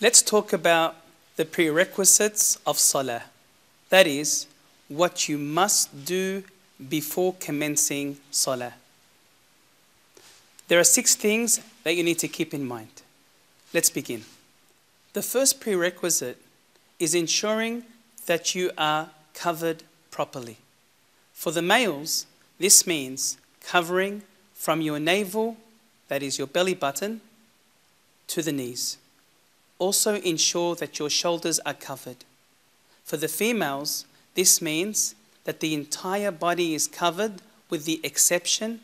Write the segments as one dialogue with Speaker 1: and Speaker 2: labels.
Speaker 1: Let's talk about the prerequisites of salah. That is, what you must do before commencing salah. There are six things that you need to keep in mind. Let's begin. The first prerequisite is ensuring that you are covered properly. For the males, this means covering from your navel, that is your belly button, to the knees. Also ensure that your shoulders are covered. For the females, this means that the entire body is covered with the exception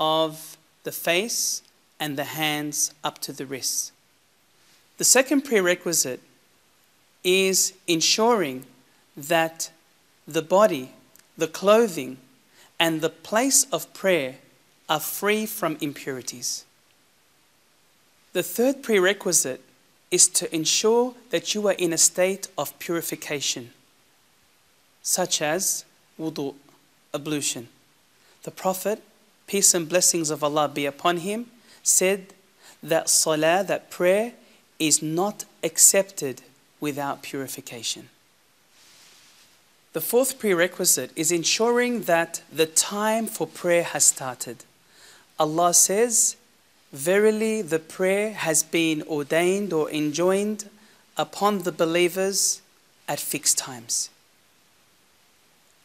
Speaker 1: of the face and the hands up to the wrists. The second prerequisite is ensuring that the body the clothing, and the place of prayer are free from impurities. The third prerequisite is to ensure that you are in a state of purification, such as wudu, ablution. The Prophet, peace and blessings of Allah be upon him, said that salah, that prayer, is not accepted without purification. The fourth prerequisite is ensuring that the time for prayer has started. Allah says, Verily, the prayer has been ordained or enjoined upon the believers at fixed times.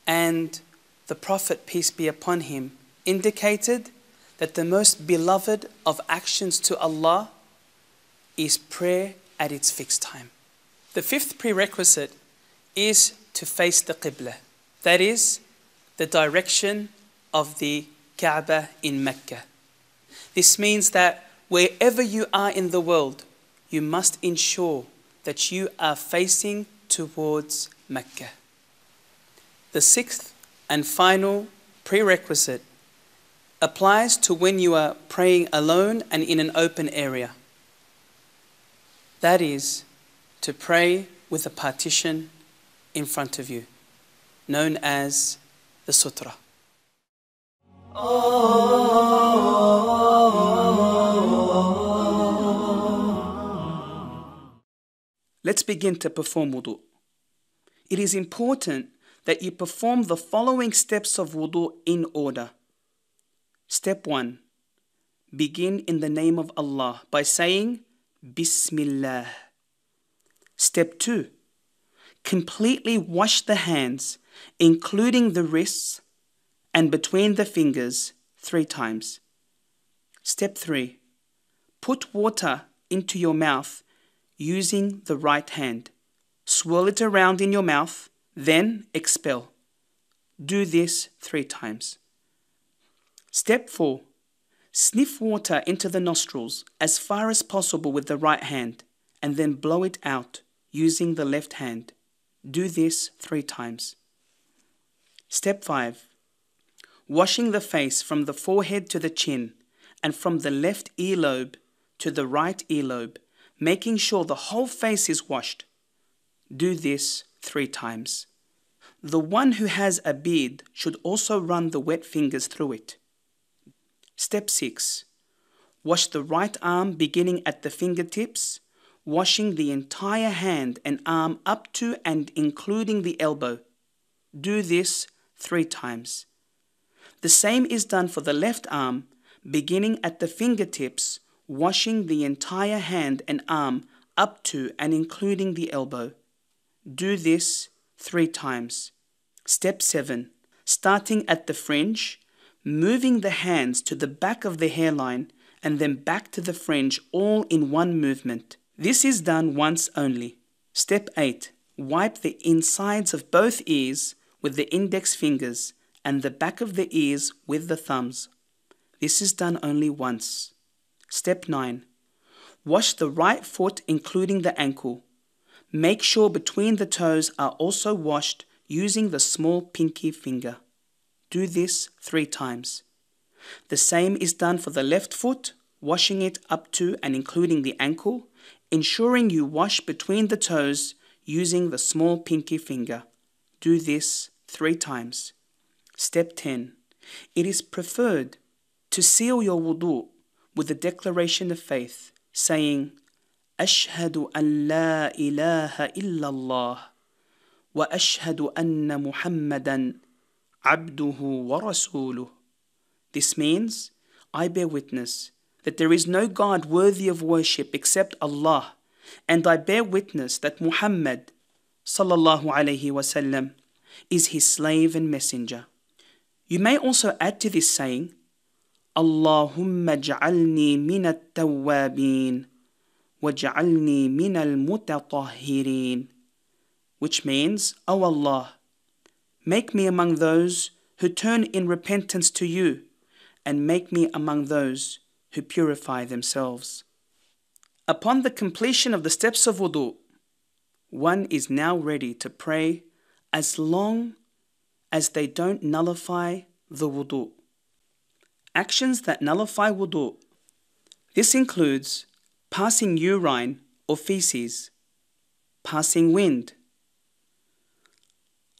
Speaker 1: And the Prophet, peace be upon him, indicated that the most beloved of actions to Allah is prayer at its fixed time. The fifth prerequisite is to face the Qibla. That is, the direction of the Kaaba in Mecca. This means that wherever you are in the world, you must ensure that you are facing towards Mecca. The sixth and final prerequisite applies to when you are praying alone and in an open area. That is, to pray with a partition in front of you, known as the sutra. Let's begin to perform wudu. It is important that you perform the following steps of wudu in order. Step 1 Begin in the name of Allah by saying Bismillah. Step 2 completely wash the hands, including the wrists and between the fingers, three times. Step 3. Put water into your mouth using the right hand. Swirl it around in your mouth, then expel. Do this three times. Step 4. Sniff water into the nostrils as far as possible with the right hand and then blow it out using the left hand. Do this three times. Step 5 Washing the face from the forehead to the chin and from the left earlobe to the right earlobe, making sure the whole face is washed. Do this three times. The one who has a beard should also run the wet fingers through it. Step 6 Wash the right arm beginning at the fingertips washing the entire hand and arm up to and including the elbow. Do this three times. The same is done for the left arm, beginning at the fingertips, washing the entire hand and arm up to and including the elbow. Do this three times. Step 7. Starting at the fringe, moving the hands to the back of the hairline and then back to the fringe all in one movement. This is done once only. Step 8. Wipe the insides of both ears with the index fingers and the back of the ears with the thumbs. This is done only once. Step 9. Wash the right foot including the ankle. Make sure between the toes are also washed using the small pinky finger. Do this three times. The same is done for the left foot, washing it up to and including the ankle, ensuring you wash between the toes using the small pinky finger. Do this three times. Step 10. It is preferred to seal your wudu with a declaration of faith, saying, أشهد أن ilaha illallah wa Ashhadu anna Muhammadan abduhu wa rasuluh." This means, I bear witness that there is no God worthy of worship except Allah, and I bear witness that Muhammad sallallahu wasallam is his slave and messenger. You may also add to this saying, Allahumma ja'alni min at-tawwabin waj'alni min al-mutatahhirin which means, O Allah, make me among those who turn in repentance to you and make me among those who purify themselves. Upon the completion of the steps of wudu, one is now ready to pray as long as they don't nullify the wudu. Actions that nullify wudu. This includes passing urine or feces, passing wind.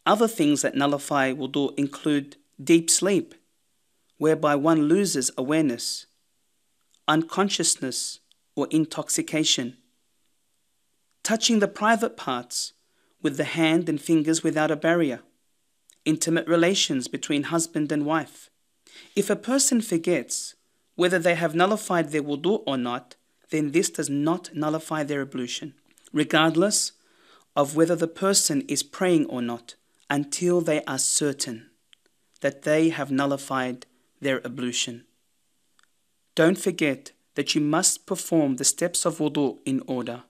Speaker 1: Other things that nullify wudu include deep sleep, whereby one loses awareness unconsciousness, or intoxication. Touching the private parts with the hand and fingers without a barrier. Intimate relations between husband and wife. If a person forgets whether they have nullified their wudu or not, then this does not nullify their ablution, regardless of whether the person is praying or not, until they are certain that they have nullified their ablution. Don't forget that you must perform the steps of wudu in order.